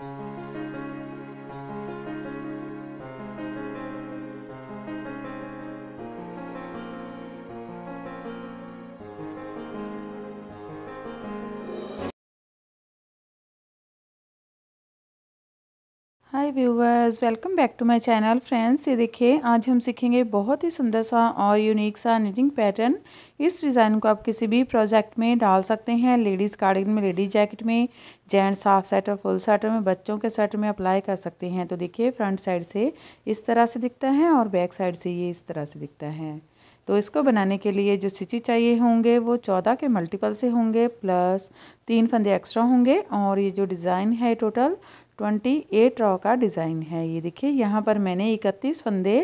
Thank you. Hi viewers welcome back to my channel friends ये देखिए आज हम सीखेंगे बहुत ही सुंदर सा और यूनिक सा निटिंग पैटर्न इस डिज़ाइन को आप किसी भी प्रोजेक्ट में डाल सकते हैं लेडीज़ कार्डिगन में लेडीज़ जैकेट में gents half sweater full sweater में बच्चों के स्वेटर में अप्लाई कर सकते हैं तो देखिए फ्रंट साइड से इस तरह से दिखता है और बैक साइड से ये इस तरह से दिखता है तो इसको बनाने के लिए जो स्टिची चाहिए होंगे वो चौदह के मल्टीपल से होंगे प्लस तीन फंदे एक्स्ट्रा होंगे और ये जो डिज़ाइन है टोटल ट्वेंटी एट रॉ का डिज़ाइन है ये देखिए यहाँ पर मैंने इकतीस फंदे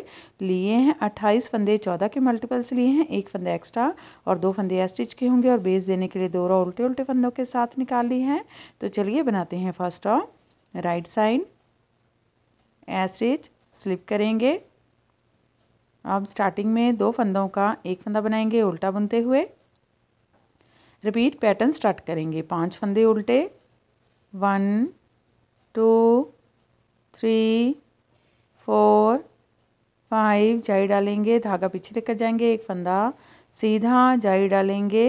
लिए हैं अट्ठाईस फंदे चौदह के मल्टीपल्स लिए हैं एक फंदे एक्स्ट्रा और दो फंदे स्टिच के होंगे और बेस देने के लिए दो रॉ उल्टे उल्टे फंदों के साथ निकाल ली हैं तो चलिए बनाते हैं first row right side stitch slip करेंगे अब स्टार्टिंग में दो फंदों का एक फंदा बनाएंगे उल्टा बुनते हुए रिपीट पैटर्न स्टार्ट करेंगे पांच फंदे उल्टे one two three four five जाई डालेंगे धागा पीछे लेकर जाएंगे एक फंदा सीधा जाई डालेंगे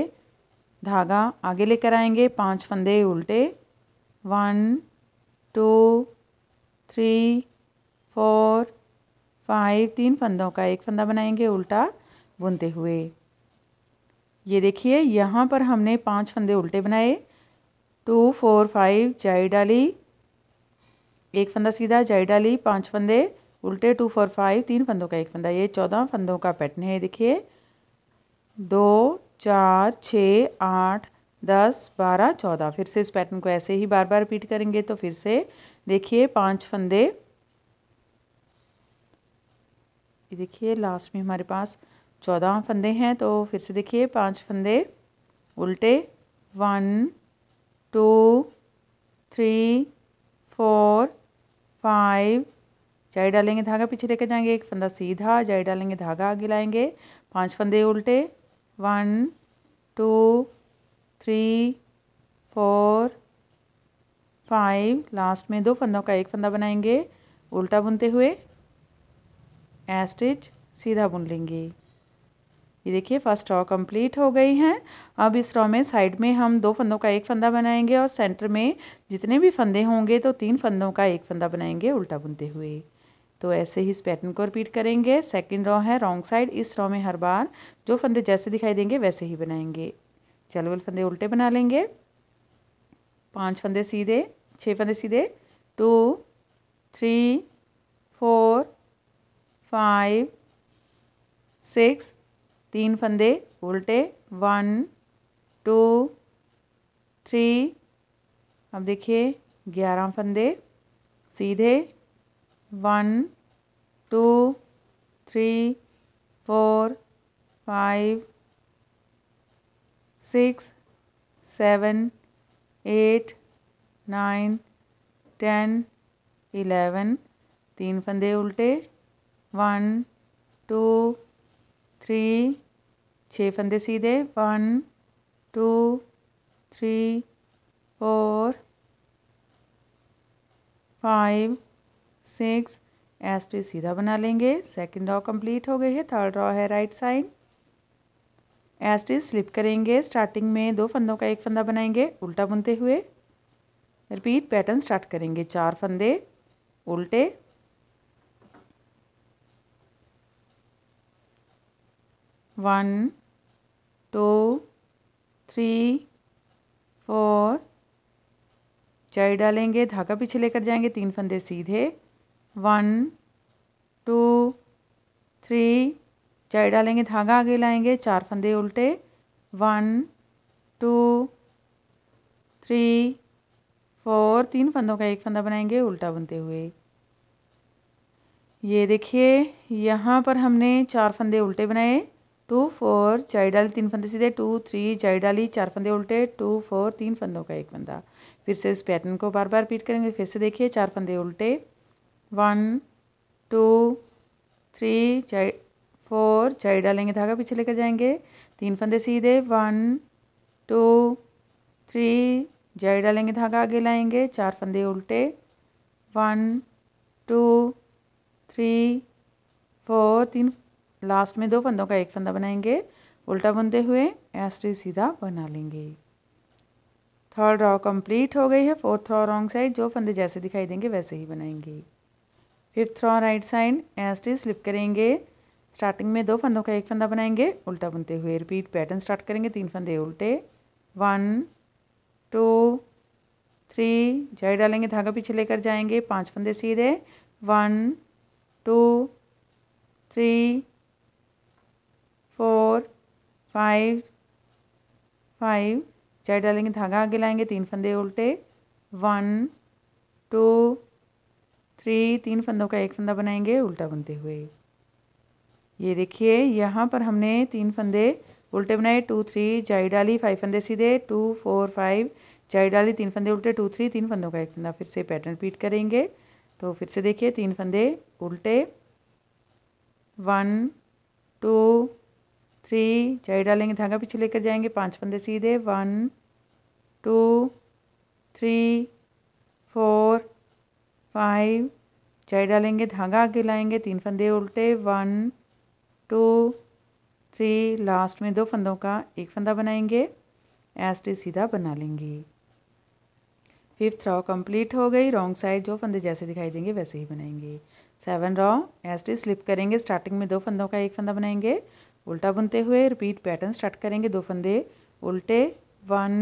धागा आगे लेकर आएंगे पांच फंदे उल्टे one two three four five तीन फंदों का एक फंदा बनाएंगे उल्टा बुनते हुए ये देखिए यहाँ पर हमने पांच फंदे उल्टे बनाए टू फोर फाइव जाई डाली एक फंदा सीधा जाई डाली पाँच फंदे उल्टे टू फोर फाइव तीन फंदों का एक फंदा ये चौदह फंदों का पैटर्न है देखिए दो चार छः आठ दस बारह चौदह फिर से इस पैटर्न को ऐसे ही बार बार रिपीट करेंगे तो फिर से देखिए पांच फंदे ये देखिए लास्ट में हमारे पास चौदह फंदे हैं तो फिर से देखिए पांच फंदे उल्टे one two three four five जाई डालेंगे धागा पीछे लेके जाएंगे एक फंदा सीधा जाई डालेंगे धागा आगे लाएंगे पांच फंदे उल्टे one two three four five last में दो फंदों का एक फंदा बनाएंगे उल्टा बुनते हुए एस्टिच सीधा बुन लेंगे ये देखिए फर्स्ट रॉ कंप्लीट हो गई हैं अब इस रॉ में साइड में हम दो फंदों का एक फंदा बनाएंगे और सेंटर में जितने भी फंदे होंगे तो तीन फंदों का एक फंदा बनाएंगे उल्टा बुनते हुए तो ऐसे ही इस पैटर्न को रिपीट करेंगे सेकंड रॉ है रॉन्ग साइड इस रॉ में हर बार जो फंदे जैसे दिखाई देंगे वैसे ही बनाएंगे चलवल फंदे उल्टे बना लेंगे पाँच फंदे सीधे छः फंदे सीधे two three four five six तीन फंदे उल्टे वन टू थ्री अब देखिए ग्यारह फंदे सीधे one two three four five six seven eight nine ten eleven तीन फंदे उल्टे वन टू थ्री छः फंदे सीधे one two three four five six S T सीधा बना लेंगे सेकंड रॉ कंप्लीट हो गई है थर्ड रॉ है right side S T slip करेंगे स्टार्टिंग में दो फंदों का एक फंदा बनाएंगे उल्टा बुनते हुए रिपीट पैटर्न स्टार्ट करेंगे चार फंदे उल्टे वन टू थ्री फोर चाय डालेंगे धागा पीछे लेकर जाएंगे तीन फंदे सीधे वन टू थ्री चाय डालेंगे धागा आगे लाएंगे चार फंदे उल्टे वन टू थ्री फोर तीन फंदों का एक फंदा बनाएंगे उल्टा बनते हुए ये देखिए यहाँ पर हमने चार फंदे उल्टे बनाए टू फोर चाई डाली तीन फंदे सीधे टू थ्री चाई डाली चार फंदे उल्टे टू फोर तीन फंदों का एक फंदा फिर से इस पैटर्न को बार बार रिपीट करेंगे फिर से देखिए चार फंदे उल्टे वन टू थ्री चाई फोर चाई डालेंगे धागा पीछे लेकर जाएंगे तीन फंदे सीधे वन टू थ्री जाई डालेंगे धागा आगे लाएंगे चार फंदे उल्टे वन टू थ्री फोर तीन लास्ट में दो फंदों का एक फंदा बनाएंगे उल्टा बुनते हुए ऐसे सीधा बना लेंगे थर्ड रॉ कंप्लीट हो गई है फोर्थ रॉ रॉन्ग साइड जो फंदे जैसे दिखाई देंगे वैसे ही बनाएंगे fifth row right side ST slip करेंगे स्टार्टिंग में दो फंदों का एक फंदा बनाएंगे उल्टा बुनते हुए रिपीट पैटर्न स्टार्ट करेंगे तीन फंदे उल्टे वन टू थ्री जाई डालेंगे धागा पीछे लेकर जाएंगे पांच फंदे सीधे one two three four five five चार डालेंगे धागा आगे लाएंगे तीन फंदे उल्टे वन टू थ्री तीन फंदों का एक फंदा बनाएंगे उल्टा बनते हुए ये देखिए यहाँ पर हमने तीन फंदे उल्टे बनाए टू थ्री जाई डाली फाइव फंदे सीधे टू फोर फाइव जाई डाली तीन फंदे उल्टे टू थ्री तीन फंदों का एक फंदा फिर से पैटर्न रिपीट करेंगे तो फिर से देखिए तीन फंदे उल्टे वन टू थ्री चाई डालेंगे धागा पीछे लेकर जाएंगे पांच फंदे सीधे one two three four five चाई डालेंगे धागा आगे लाएंगे तीन फंदे उल्टे वन टू थ्री लास्ट में दो फंदों का एक फंदा बनाएंगे एस्टे सीधा बना लेंगे फिफ्थ रॉ कंप्लीट हो गई रॉन्ग साइड जो फंदे जैसे दिखाई देंगे वैसे ही बनाएंगे सेवन रॉ एस्टे स्लिप करेंगे स्टार्टिंग में दो फंदों का एक फंदा बनाएंगे उल्टा बुनते हुए रिपीट पैटर्न स्टार्ट करेंगे दो फंदे उल्टे वन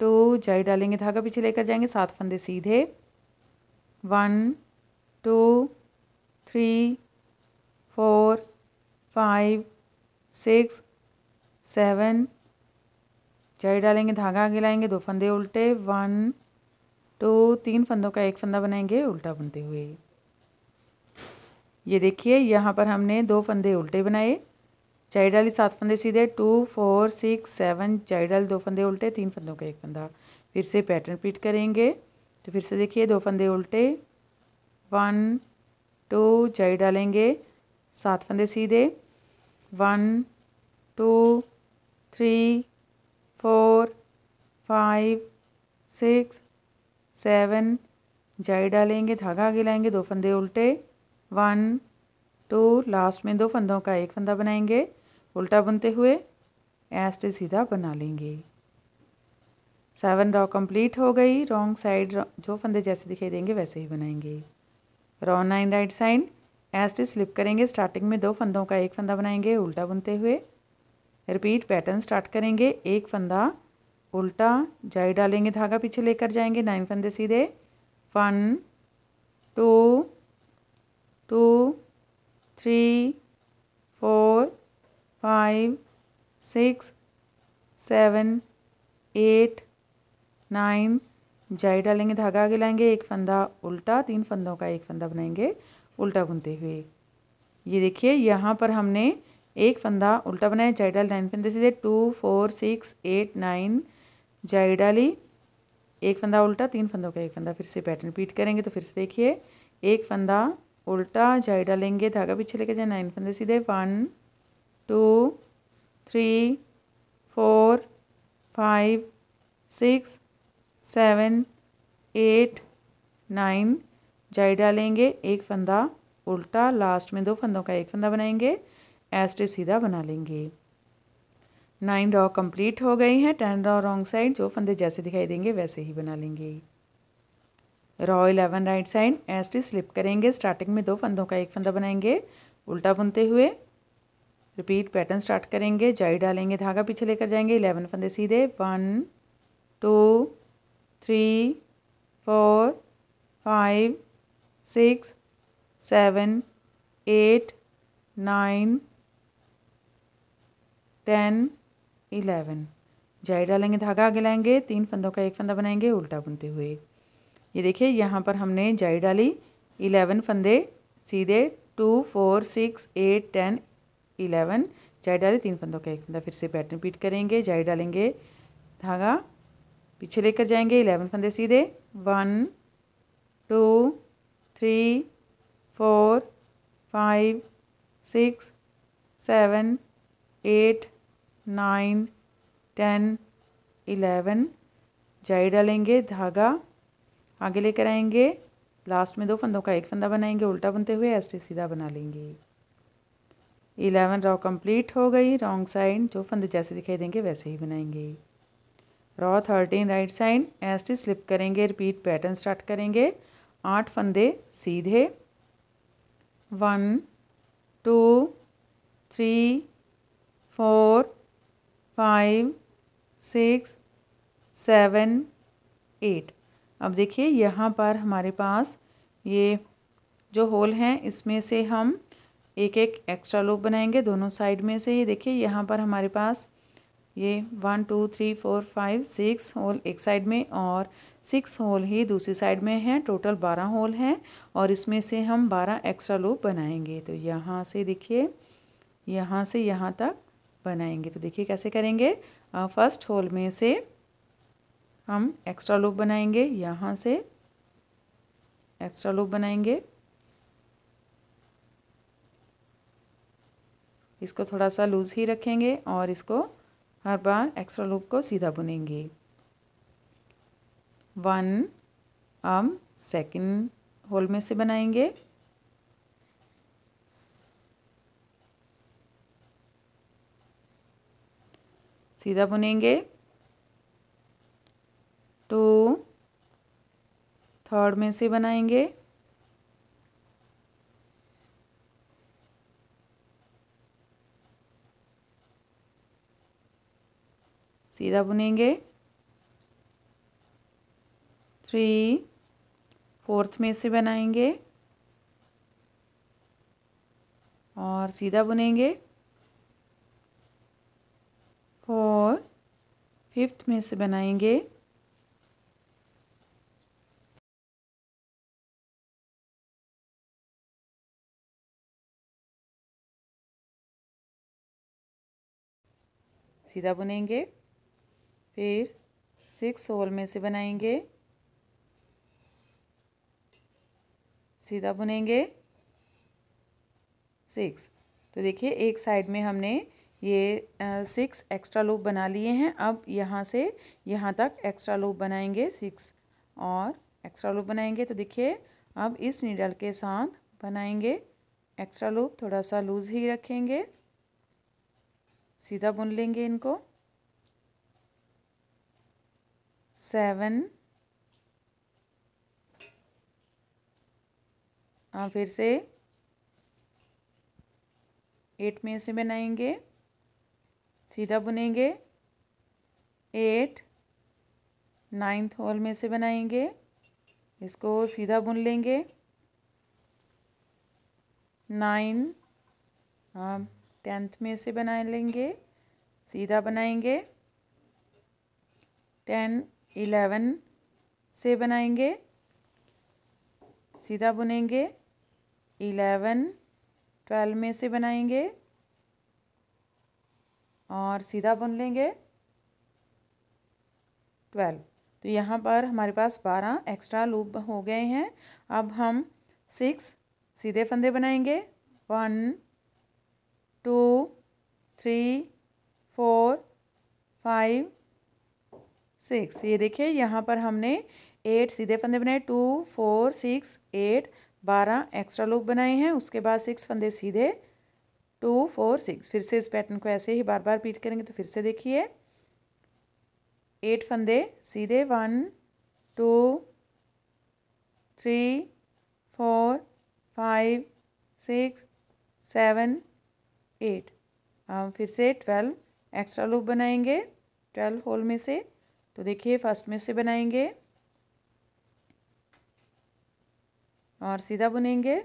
टू जाई डालेंगे धागा पीछे लेकर जाएंगे सात फंदे सीधे one two three four five six seven जाई डालेंगे धागा आगे लाएंगे दो फंदे उल्टे वन टू तीन फंदों का एक फंदा बनाएंगे उल्टा बुनते हुए ये देखिए यहाँ पर हमने दो फंदे उल्टे बनाए चाई डाली सात फंदे सीधे टू फोर सिक्स सेवन चाई डाली दो फंदे उल्टे तीन फंदों का एक फंदा फिर से पैटर्न रिपीट करेंगे तो फिर से देखिए दो फंदे उल्टे वन टू चाइड डालेंगे सात फंदे सीधे one two three four five six seven जाई डालेंगे धागा आगे लाएंगे दो फंदे उल्टे वन टू लास्ट में दो फंदों का एक फंदा बनाएंगे उल्टा बुनते हुए एस सीधा बना लेंगे सेवन रॉ कंप्लीट हो गई रॉन्ग साइड जो फंदे जैसे दिखाई देंगे वैसे ही बनाएंगे row nine right side S slip करेंगे स्टार्टिंग में दो फंदों का एक फंदा बनाएंगे उल्टा बुनते हुए रिपीट पैटर्न स्टार्ट करेंगे एक फंदा उल्टा जाई डालेंगे धागा पीछे लेकर जाएंगे नाइन फंदे सीधे one two two three four five six seven eight nine जाई डालेंगे धागा आगे लाएंगे एक फंदा उल्टा तीन फंदों का एक फंदा बनाएंगे उल्टा बुनते हुए ये देखिए यहाँ पर हमने एक फंदा उल्टा बनाया जाई डाल नाइन फंदे सीधे two four six eight nine जाई डाली एक फंदा उल्टा तीन फंदों का एक फंदा फिर से पैटर्न रिपीट करेंगे तो फिर से देखिए एक फंदा उल्टा जाई डालेंगे धागा पीछे लेके जाए नाइन फंदे सीधे one two three four five six seven eight nine जाई डालेंगे एक फंदा उल्टा लास्ट में दो फंदों का एक फंदा बनाएंगे एस्टे सीधा बना लेंगे नाइन रॉ कंप्लीट हो गई हैं टेन रॉ रॉन्ग साइड जो फंदे जैसे दिखाई देंगे वैसे ही बना लेंगे row eleven right side ST slip करेंगे स्टार्टिंग में दो फंदों का एक फंदा बनाएंगे उल्टा बुनते हुए रिपीट पैटर्न स्टार्ट करेंगे जाई डालेंगे धागा पीछे लेकर जाएंगे इलेवन फंदे सीधे one two three four five six seven eight nine ten eleven जाई डालेंगे धागा आगे लाएंगे तीन फंदों का एक फंदा बनाएंगे उल्टा बुनते हुए ये देखिए यहाँ पर हमने जाई डाली इलेवन फंदे सीधे two four six eight ten eleven जाई डाले तीन फंदों का एक फंदा फिर से पैटर्न रिपीट करेंगे जाई डालेंगे धागा पीछे लेकर जाएंगे इलेवन फंदे सीधे one two three four five six seven eight nine ten eleven जाई डालेंगे धागा आगे लेकर आएंगे लास्ट में दो फंदों का एक फंदा बनाएंगे उल्टा बनते हुए ऐसे सीधा बना लेंगे इलेवन रॉ कंप्लीट हो गई रॉन्ग साइड जो फंदे जैसे दिखाई देंगे वैसे ही बनाएंगे row thirteen right side T slip करेंगे रिपीट पैटर्न स्टार्ट करेंगे आठ फंदे सीधे one two three four five six seven eight अब देखिए यहाँ पर हमारे पास ये जो होल हैं इसमें से हम एक एक एक्स्ट्रा लूप बनाएंगे दोनों साइड में से ही देखिए यहाँ पर हमारे पास ये one two three four five six hole एक साइड में और सिक्स होल ही दूसरी साइड में है टोटल बारह होल हैं और इसमें से हम बारह एक्स्ट्रा लूप बनाएंगे तो यहाँ से देखिए यहाँ से यहाँ तक बनाएंगे तो देखिए कैसे करेंगे फर्स्ट होल में से हम एक्स्ट्रा लूप बनाएंगे यहाँ से एक्स्ट्रा लूप बनाएंगे इसको थोड़ा सा लूज़ ही रखेंगे और इसको हर बार एक्स्ट्रा लूप को सीधा बुनेंगे वन हम सेकंड होल में से बनाएंगे सीधा बुनेंगे टू थर्ड में से बनाएंगे सीधा बुनेंगे थ्री फोर्थ में से बनाएंगे और सीधा बुनेंगे फोर फिफ्थ में से बनाएंगे सीधा बुनेंगे फिर सिक्स होल में से बनाएंगे सीधा बुनेंगे सिक्स तो देखिए एक साइड में हमने ये सिक्स एक्स्ट्रा लूप बना लिए हैं अब यहाँ से यहाँ तक एक्स्ट्रा लूप बनाएंगे सिक्स और एक्स्ट्रा लूप बनाएंगे तो देखिए अब इस नीडल के साथ बनाएंगे एक्स्ट्रा लूप थोड़ा सा लूज़ ही रखेंगे सीधा बुन लेंगे इनको सेवन हाँ फिर से एट में से बनाएंगे सीधा बुनेंगे एट नाइन्थ होल में से बनाएंगे इसको सीधा बुन लेंगे नाइन हाँ टेंथ में से बना लेंगे सीधा बनाएंगे टेन इलेवन से बनाएंगे सीधा बुनेंगे इलेवन ट्वेल्व में से बनाएंगे और सीधा बुन लेंगे ट्वेल्व तो यहाँ पर हमारे पास बारह एक्स्ट्रा लूप हो गए हैं अब हम सिक्स सीधे फंदे बनाएंगे one two three four five six ये देखिए यहाँ पर हमने एट सीधे फंदे बनाए टू फोर सिक्स एट बारह एक्स्ट्रा लूप बनाए हैं उसके बाद सिक्स फंदे सीधे टू फोर सिक्स फिर से इस पैटर्न को ऐसे ही बार बार रिपीट करेंगे तो फिर से देखिए एट फंदे सीधे one two three four five six seven eight हम फिर से ट्वेल्व एक्स्ट्रा लूप बनाएंगे ट्वेल्व होल में से तो देखिए फर्स्ट में से बनाएंगे और सीधा बुनेंगे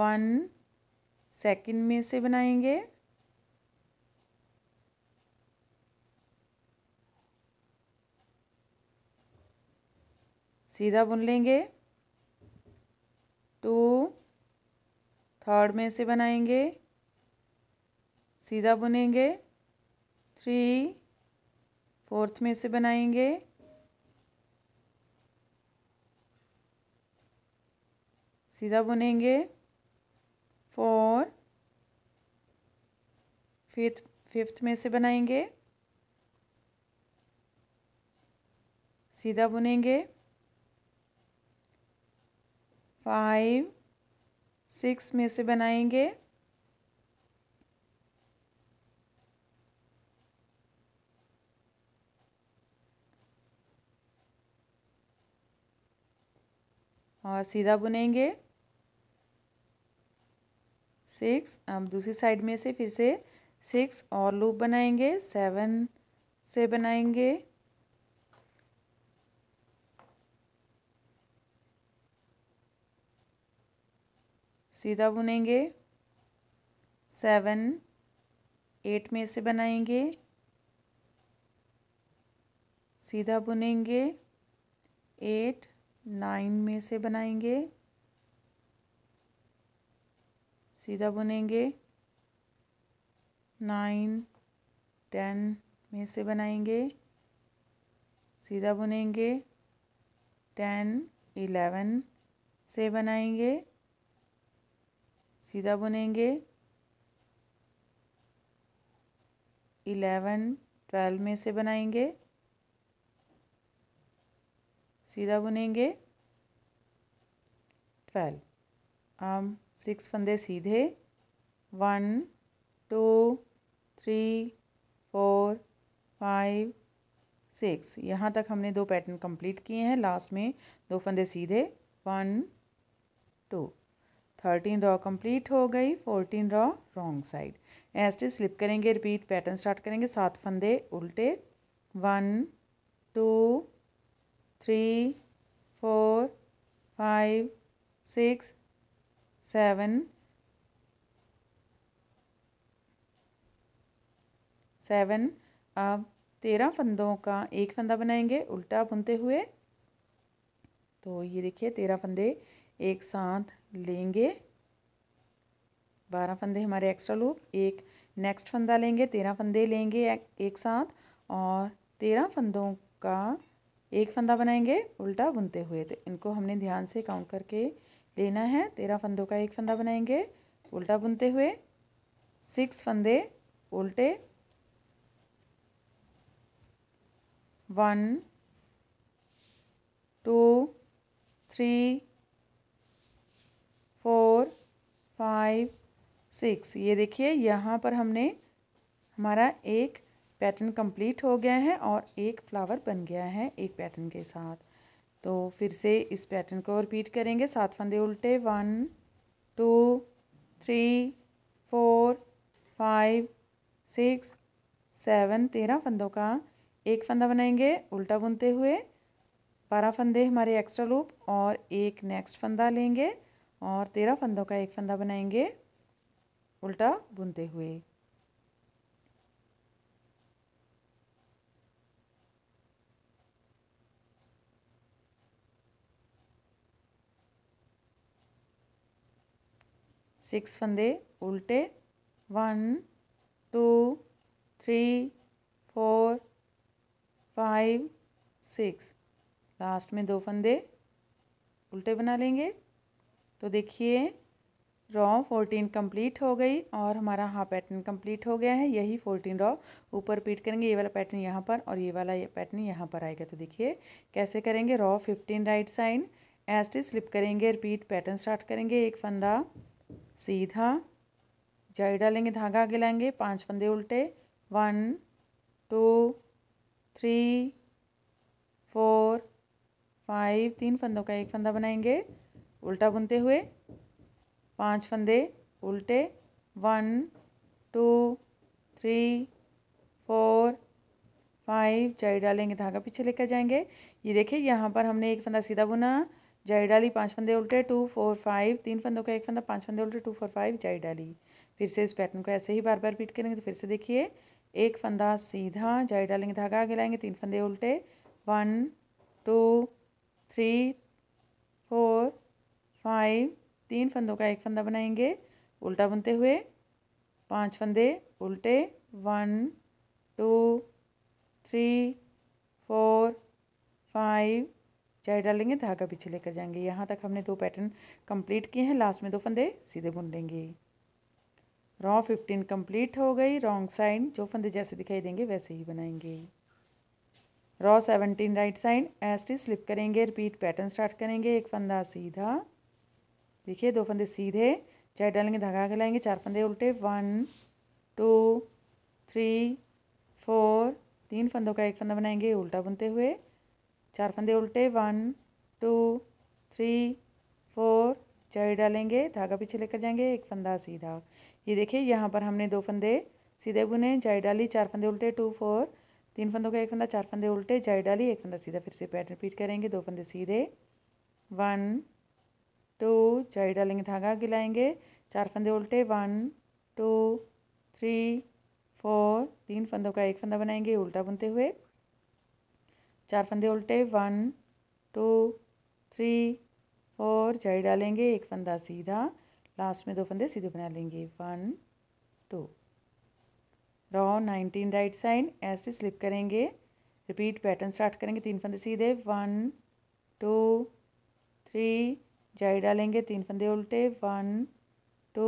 वन सेकंड में से बनाएंगे सीधा बुन लेंगे टू थर्ड में से बनाएंगे सीधा बुनेंगे थ्री फोर्थ में से बनाएंगे सीधा बुनेंगे फोर फिफ्थ फिफ्थ में से बनाएंगे सीधा बुनेंगे फाइव सिक्स में से बनाएंगे और सीधा बुनेंगे सिक्स अब दूसरी साइड में से फिर से सिक्स और लूप बनाएंगे सेवन से बनाएंगे सीधा बुनेंगे सेवन एट में से बनाएंगे सीधा बुनेंगे एट नाइन में से बनाएंगे सीधा बुनेंगे नाइन टेन में से बनाएंगे सीधा बुनेंगे टेन इलेवन से बनाएंगे सीधा बुनेंगे इलेवन ट्वेल्व में से बनाएंगे सीधा बुनेंगे ट्वेल्व हम सिक्स फंदे सीधे one two three four five six यहाँ तक हमने दो पैटर्न कंप्लीट किए हैं लास्ट में दो फंदे सीधे one two thirteen row complete हो गई फोर्टीन रॉ रॉन्ग साइड ऐसे स्लिप करेंगे रिपीट पैटर्न स्टार्ट करेंगे सात फंदे उल्टे one two three four five six seven seven अब तेरह फंदों का एक फंदा बनाएंगे उल्टा बुनते हुए तो ये देखिए तेरह फंदे एक साथ लेंगे बारह फंदे हमारे एक्स्ट्रा लूप एक नेक्स्ट फंदा लेंगे तेरह फंदे लेंगे एक, एक साथ और तेरह फंदों का एक फंदा बनाएंगे उल्टा बुनते हुए तो इनको हमने ध्यान से काउंट करके लेना है तेरह फंदों का एक फंदा बनाएंगे उल्टा बुनते हुए सिक्स फंदे उल्टे one two three four five six ये देखिए यहाँ पर हमने हमारा एक पैटर्न कंप्लीट हो गया है और एक फ्लावर बन गया है एक पैटर्न के साथ तो फिर से इस पैटर्न को रिपीट करेंगे सात फंदे उल्टे one two three four five six seven तेरह फंदों का एक फंदा बनाएंगे उल्टा बुनते हुए बारह फंदे हमारे एक्स्ट्रा लूप और एक नेक्स्ट फंदा लेंगे और तेरह फंदों का एक फंदा बनाएंगे उल्टा बुनते हुए सिक्स फंदे उल्टे one two three four five six last में दो फंदे उल्टे बना लेंगे तो देखिए रॉ फोर्टीन कंप्लीट हो गई और हमारा हाँ पैटर्न कंप्लीट हो गया है यही फोर्टीन रॉ ऊपर रिपीट करेंगे ये वाला पैटर्न यहाँ पर और ये वाला ये पैटर्न यहाँ पर आएगा तो देखिए कैसे करेंगे row fifteen right side ST slip करेंगे रिपीट पैटर्न स्टार्ट करेंगे एक फंदा सीधा जाई डालेंगे धागा आगे लाएंगे पांच फंदे उल्टे one two three four five तीन फंदों का एक फंदा बनाएंगे उल्टा बुनते हुए पांच फंदे उल्टे one two three four five जाई डालेंगे धागा पीछे लेकर जाएंगे ये देखिए यहाँ पर हमने एक फंदा सीधा बुना जाई डाली पाँच फंदे उल्टे टू फोर फाइव तीन फंदों का एक फंदा पाँच फंदे उल्टे टू फोर फाइव जाई डाली फिर से इस पैटर्न को ऐसे ही बार बार रिपीट करेंगे तो फिर से देखिए एक फंदा सीधा जाई डालेंगे धागा आगे लाएंगे तीन फंदे उल्टे one two three four five तीन फंदों का एक फंदा बनाएंगे उल्टा बुनते हुए पांच फंदे उल्टे one two three four five डाल डालेंगे धागा पीछे लेकर जाएंगे यहाँ तक हमने दो पैटर्न कंप्लीट किए हैं लास्ट में दो फंदे सीधे बुन लेंगे रॉ फिफ्टीन कंप्लीट हो गई रॉन्ग साइड जो फंदे जैसे दिखाई देंगे वैसे ही बनाएंगे row seventeen right side ST slip करेंगे रिपीट पैटर्न स्टार्ट करेंगे एक फंदा सीधा देखिए दो फंदे सीधे चाय डालेंगे धागा गलाएंगे चार फंदे उल्टे वन टू थ्री फोर तीन फंदों का एक फंदा बनाएंगे उल्टा बुनते हुए चार फंदे उल्टे वन टू थ्री फोर चार डालेंगे धागा पीछे लेकर जाएंगे एक फंदा सीधा ये देखिए यहाँ पर हमने दो फंदे सीधे बुने जाए डाली चार फंदे उल्टे टू फोर तीन फंदों का एक फंदा चार फंदे उल्टे जाई डाली एक फंदा सीधा फिर से पैटर्न रिपीट करेंगे दो फंदे सीधे वन टू जाई डालेंगे धागा गिलाएंगे चार फंदे उल्टे वन टू थ्री फोर तीन फंदों का एक फंदा बनाएंगे उल्टा बुनते हुए चार फंदे उल्टे वन टू थ्री फोर जाई डालेंगे एक फंदा सीधा लास्ट में दो फंदे सीधे बना लेंगे one two row nineteen right side S T slip करेंगे रिपीट पैटर्न स्टार्ट करेंगे तीन फंदे सीधे वन टू थ्री जाई डालेंगे तीन फंदे उल्टे वन टू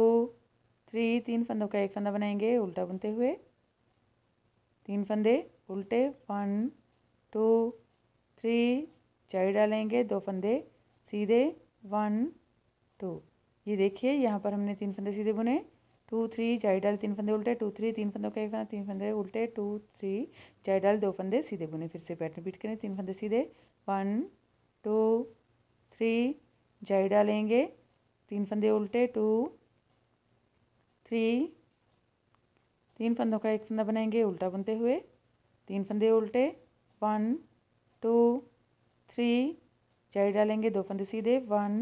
थ्री तीन फंदों का एक फंदा बनाएंगे उल्टा बुनते हुए तीन फंदे उल्टे वन टू थ्री चाई डालेंगे दो फंदे सीधे वन टू ये देखिए यहाँ पर हमने तीन फंदे सीधे बुने टू थ्री चाई डाल तीन फंदे उल्टे टू थ्री तीन फंदों का एक फंदा तीन फंदे उल्टे टू थ्री चाई डाल दो फंदे सीधे बुने फिर से पैटर्न रिपीट करें तीन फंदे सीधे वन टू थ्री जाई डालेंगे तीन फंदे उल्टे टू थ्री तीन फंदों का एक फंदा बनाएंगे उल्टा बुनते हुए तीन फंदे उल्टे वन टू थ्री चार डालेंगे दो फंदे सीधे वन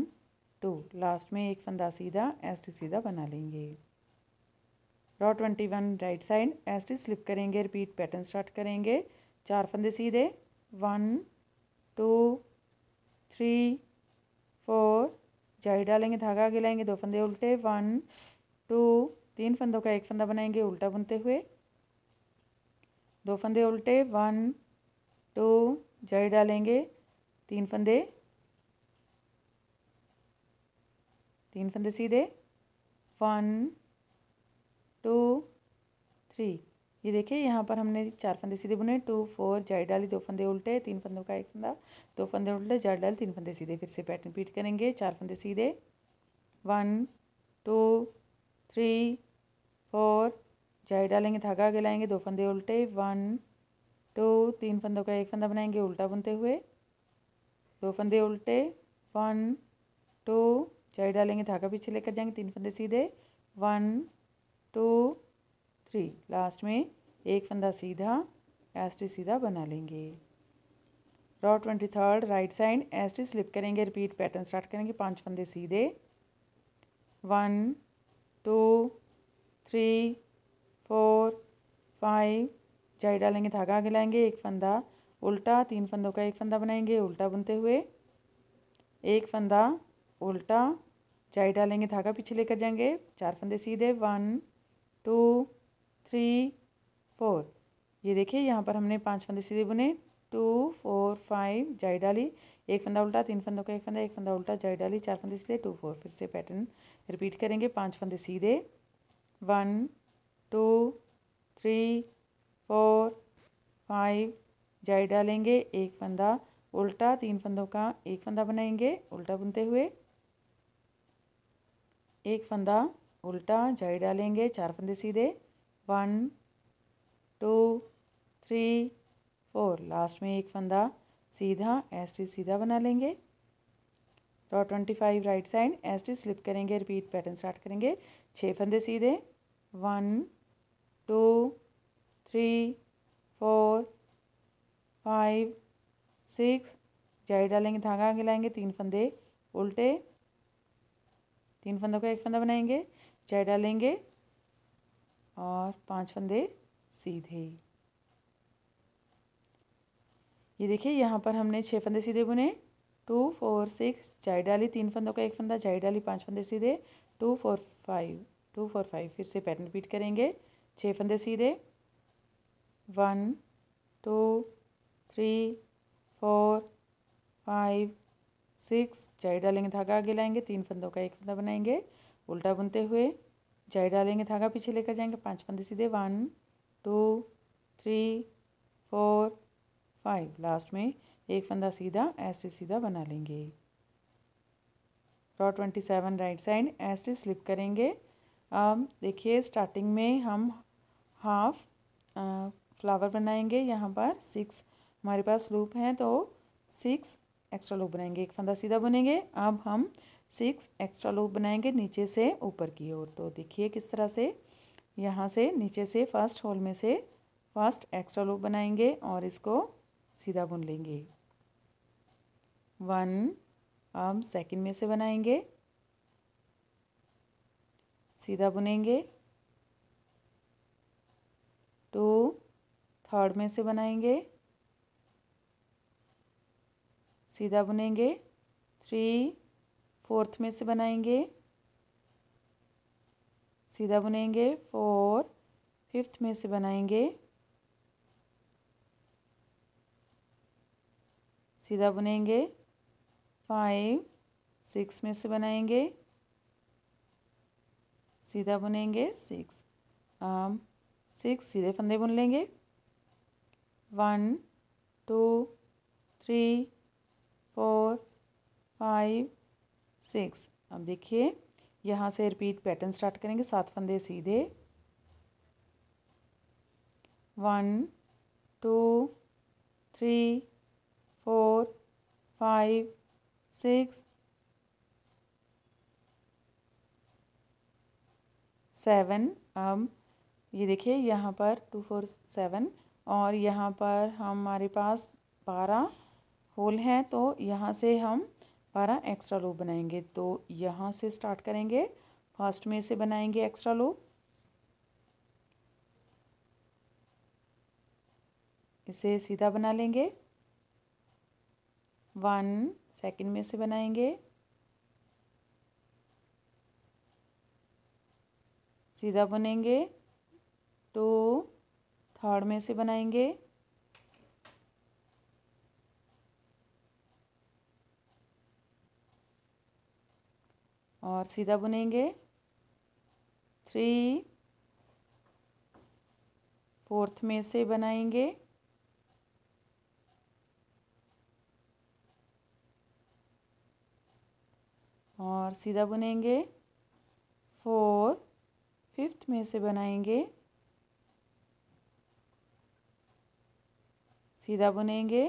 टू लास्ट में एक फंदा सीधा एस टी सीधा बना लेंगे row twenty one right side S T slip करेंगे रिपीट पैटर्न स्टार्ट करेंगे चार फंदे सीधे वन टू थ्री फोर जाई डालेंगे धागा आगे लाएंगे दो फंदे उल्टे वन टू तीन फंदों का एक फंदा बनाएंगे उल्टा बुनते हुए दो फंदे उल्टे वन तो जड़ डालेंगे तीन फंदे तीन फंदे सीधे वन टू थ्री ये देखिए यहाँ पर हमने चार फंदे सीधे बुने टू फोर जड़ डाली दो फंदे उल्टे तीन फंदों का एक फंदा दो फंदे उल्टे जड़ डाली तीन फंदे सीधे फिर से पैटर्न रिपीट करेंगे चार फंदे सीधे वन टू थ्री फोर जड़ डालेंगे धागा आगे लाएंगे दो फंदे उल्टे वन तो तीन फंदों का एक फंदा बनाएंगे उल्टा बुनते हुए दो फंदे उल्टे वन टू चाहे डालेंगे धागा पीछे लेकर जाएंगे तीन फंदे सीधे वन टू थ्री लास्ट में एक फंदा सीधा टी सीधा बना लेंगे row twenty third right side T slip करेंगे रिपीट पैटर्न स्टार्ट करेंगे पांच फंदे सीधे one two three four five जाई डालेंगे धागा आगे लाएंगे एक फंदा उल्टा तीन फंदों का एक फंदा बनाएंगे उल्टा बुनते हुए एक फंदा उल्टा जाई डालेंगे धागा पीछे लेकर जाएंगे चार फंदे सीधे वन टू थ्री फोर ये देखिए यहाँ पर हमने पांच फंदे सीधे बुने टू फोर फाइव जाई डाली एक फंदा उल्टा तीन फंदों का एक फंदा एक फंदा उल्टा जाई डाली चार फंदे सीधे टू फोर फिर से पैटर्न रिपीट करेंगे पांच फंदे सीधे one two three four five जाई डालेंगे एक फंदा उल्टा तीन फंदों का एक फंदा बनाएंगे उल्टा बुनते हुए एक फंदा उल्टा जाई डालेंगे चार फंदे सीधे one two three four last में एक फंदा सीधा एस टी सीधा बना लेंगे dot twenty five right side S T slip करेंगे रिपीट पैटर्न स्टार्ट करेंगे छः फंदे सीधे one two three four five six जाई डालेंगे धागा आगे लाएंगे तीन फंदे उल्टे तीन फंदों का एक फंदा बनाएंगे जाई डालेंगे और पांच फंदे सीधे ये देखिए यहाँ पर हमने छः फंदे सीधे बुने टू फोर सिक्स जाई डाली तीन फंदों का एक फंदा जाई डाली पांच फंदे सीधे two four five two four five फिर से पैटर्न रिपीट करेंगे छः फंदे सीधे one two three four five six जाई डालेंगे धागा आगे लाएंगे तीन फंदों का एक फंदा बनाएंगे उल्टा बुनते हुए जाई डालेंगे धागा पीछे लेकर जाएंगे पांच फंदे सीधे one two three four five last में एक फंदा सीधा ऐसे सीधा बना लेंगे row twenty seven right side ऐसे स्लिप करेंगे अब um, देखिए स्टार्टिंग में हम हाफ फ्लावर बनाएंगे यहाँ पर सिक्स हमारे पास लूप हैं तो सिक्स एक्स्ट्रा लूप बनाएंगे एक फंदा सीधा बुनेंगे अब हम सिक्स एक्स्ट्रा लूप बनाएंगे नीचे से ऊपर की ओर तो देखिए किस तरह से यहाँ से नीचे से फर्स्ट होल में से फर्स्ट एक्स्ट्रा लूप बनाएंगे और इसको सीधा बुन लेंगे वन अब सेकंड में से बनाएंगे सीधा बुनेंगे टू थर्ड में से बनाएंगे सीधा बुनेंगे थ्री फोर्थ में से बनाएंगे सीधा बुनेंगे फोर फिफ्थ में से बनाएंगे सीधा बुनेंगे फाइव सिक्स में से बनाएंगे सीधा बुनेंगे सिक्स हम um, सिक्स सीधे फंदे बुन लेंगे one two three four five six अब देखिए यहाँ से रिपीट पैटर्न स्टार्ट करेंगे सात फंदे सीधे one two three four five six seven अब ये देखिए यहाँ पर टू फोर सेवन और यहाँ पर हमारे पास बारह होल हैं तो यहाँ से हम बारह एक्स्ट्रा लूप बनाएंगे तो यहाँ से स्टार्ट करेंगे फर्स्ट में से बनाएंगे एक्स्ट्रा लूप इसे सीधा बना लेंगे वन सेकंड में से बनाएंगे सीधा बनेंगे टू थर्ड में से बनाएंगे और सीधा बुनेंगे थ्री फोर्थ में से बनाएंगे और सीधा बुनेंगे फोर फिफ्थ में से बनाएंगे सीधा बुनेंगे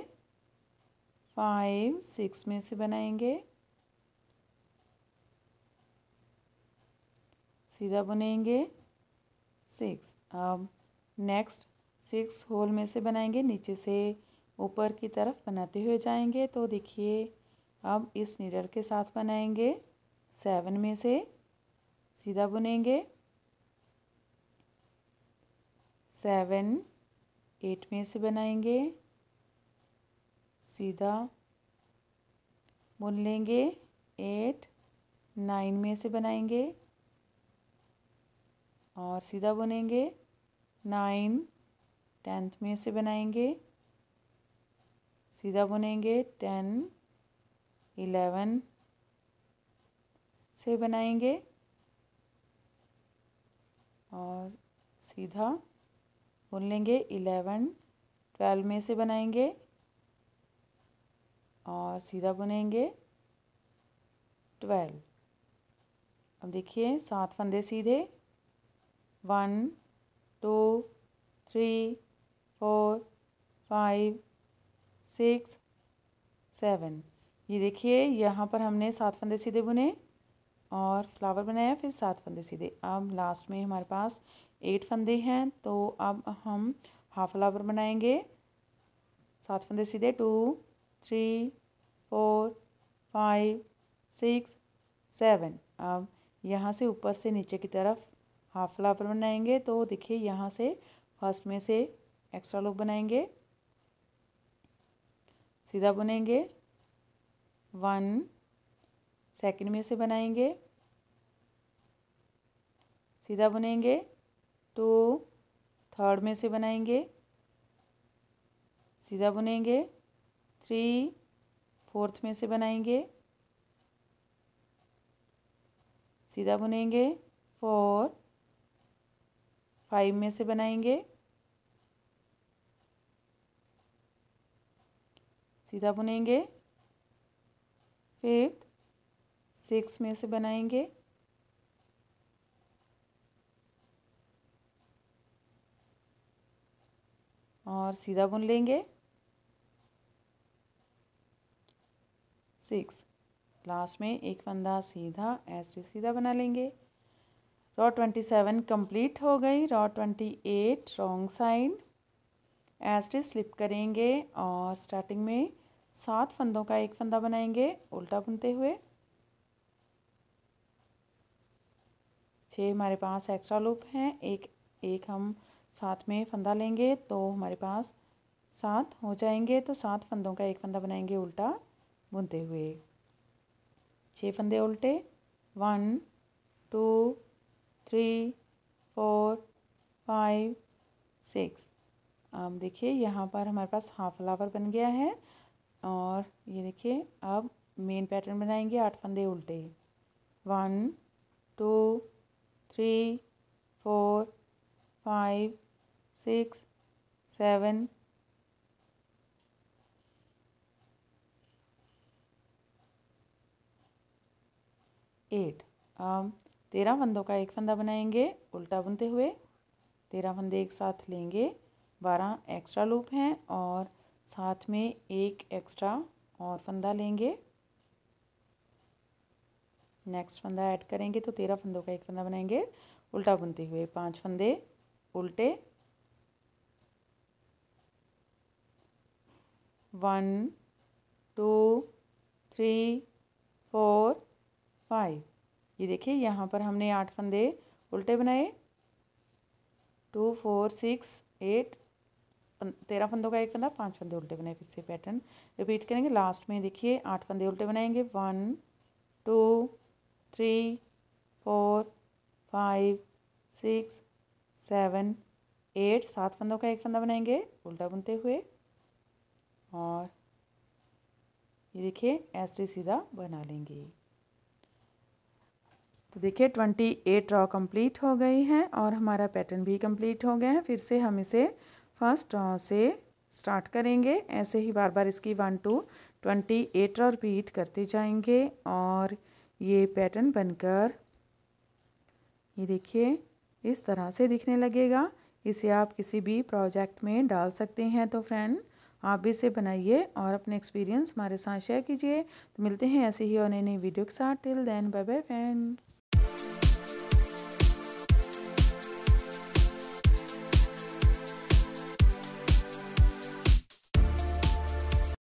फाइव सिक्स में से बनाएंगे सीधा बुनेंगे सिक्स अब नेक्स्ट सिक्स होल में से बनाएंगे नीचे से ऊपर की तरफ बनाते हुए जाएंगे तो देखिए अब इस नीडल के साथ बनाएंगे सेवन में से सीधा बुनेंगे सेवन एट में से बनाएंगे सीधा बुन लेंगे एट नाइन में से बनाएंगे और सीधा बुनेंगे नाइन टेंथ में से बनाएंगे सीधा बुनेंगे टेन इलेवन से बनाएंगे और सीधा बुन लेंगे इलेवन ट्वेल्व में से बनाएंगे और सीधा बुनेंगे ट्वेल्व अब देखिए सात फंदे सीधे one two three four five six seven ये देखिए यहाँ पर हमने सात फंदे सीधे बुने और फ्लावर बनाया फिर सात फंदे सीधे अब लास्ट में हमारे पास एट फंदे हैं तो अब हम हाफ फ्लावर बनाएंगे सात फंदे सीधे two three four five six seven अब यहाँ से ऊपर से नीचे की तरफ हाफ फ्लावर बनाएंगे तो देखिए यहाँ से फर्स्ट में से एक्स्ट्रा लूप बनाएंगे सीधा बुनेंगे वन सेकंड में से बनाएंगे सीधा बुनेंगे टू थर्ड में से बनाएंगे सीधा बुनेंगे थ्री फोर्थ में से बनाएंगे सीधा बुनेंगे फोर फाइव में से बनाएंगे सीधा बुनेंगे फिफ्थ सिक्स में से बनाएंगे और सीधा बुन लेंगे सिक्स लास्ट में एक फंदा सीधा ऐसे सीधा बना लेंगे रॉ ट्वेंटी सेवन कम्प्लीट हो गई row twenty eight wrong side ऐसे स्लिप करेंगे और स्टार्टिंग में सात फंदों का एक फंदा बनाएंगे उल्टा बुनते हुए छः हमारे पास एक्स्ट्रा लूप हैं एक एक हम साथ में फंदा लेंगे तो हमारे पास सात हो जाएंगे तो सात फंदों का एक फंदा बनाएंगे उल्टा बुनते हुए छः फंदे उल्टे one two three four five six अब देखिए यहाँ पर हमारे पास हाफ फ्लावर बन गया है और ये देखिए अब मेन पैटर्न बनाएंगे आठ फंदे उल्टे one two three four five six seven eight तेरह फंदों का एक फंदा बनाएंगे उल्टा बुनते हुए तेरह फंदे एक साथ लेंगे बारह एक्स्ट्रा लूप हैं और साथ में एक एक्स्ट्रा और फंदा लेंगे नेक्स्ट फंदा ऐड करेंगे तो तेरह फंदों का एक फंदा बनाएंगे उल्टा बुनते हुए पांच फंदे उल्टे one two three four five ये देखिए यहाँ पर हमने आठ फंदे उल्टे बनाए टू फोर सिक्स एट तेरह फंदों का एक फंदा पांच फंदे उल्टे बनाए फिर से पैटर्न रिपीट करेंगे लास्ट में देखिए आठ फंदे उल्टे बनाएंगे one two three four five six seven eight सात फंदों का एक फंदा बनाएंगे उल्टा बुनते हुए और ये देखिए ऐसे सीधा बना लेंगे तो देखिए ट्वेंटी एट रॉ कम्प्लीट हो गई हैं और हमारा पैटर्न भी कम्प्लीट हो गया है फिर से हम इसे फर्स्ट रॉ से स्टार्ट करेंगे ऐसे ही बार बार इसकी one two twenty eight row repeat करते जाएंगे और ये पैटर्न बनकर ये देखिए इस तरह से दिखने लगेगा इसे आप किसी भी प्रोजेक्ट में डाल सकते हैं तो फ्रेंड आप भी इसे बनाइए और अपने एक्सपीरियंस हमारे साथ शेयर कीजिए तो मिलते हैं ऐसे ही और नई नई वीडियो के साथ till then bye bye friend